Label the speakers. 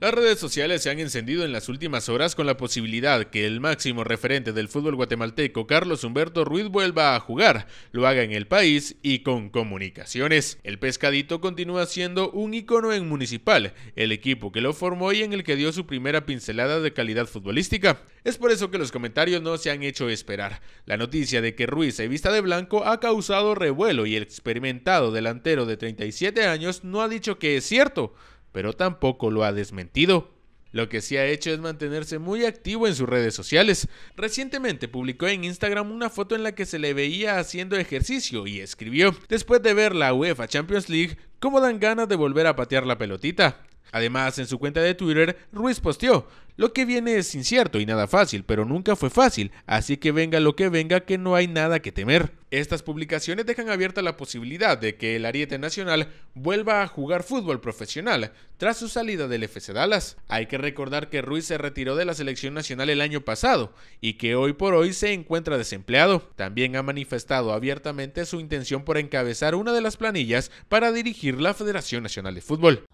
Speaker 1: Las redes sociales se han encendido en las últimas horas con la posibilidad que el máximo referente del fútbol guatemalteco, Carlos Humberto Ruiz, vuelva a jugar, lo haga en el país y con comunicaciones. El pescadito continúa siendo un icono en Municipal, el equipo que lo formó y en el que dio su primera pincelada de calidad futbolística. Es por eso que los comentarios no se han hecho esperar. La noticia de que Ruiz se vista de blanco ha causado revuelo y el experimentado delantero de 37 años no ha dicho que es cierto pero tampoco lo ha desmentido. Lo que sí ha hecho es mantenerse muy activo en sus redes sociales. Recientemente publicó en Instagram una foto en la que se le veía haciendo ejercicio y escribió, después de ver la UEFA Champions League, cómo dan ganas de volver a patear la pelotita. Además, en su cuenta de Twitter, Ruiz posteó, lo que viene es incierto y nada fácil, pero nunca fue fácil, así que venga lo que venga que no hay nada que temer. Estas publicaciones dejan abierta la posibilidad de que el Ariete Nacional vuelva a jugar fútbol profesional tras su salida del FC Dallas. Hay que recordar que Ruiz se retiró de la selección nacional el año pasado y que hoy por hoy se encuentra desempleado. También ha manifestado abiertamente su intención por encabezar una de las planillas para dirigir la Federación Nacional de Fútbol.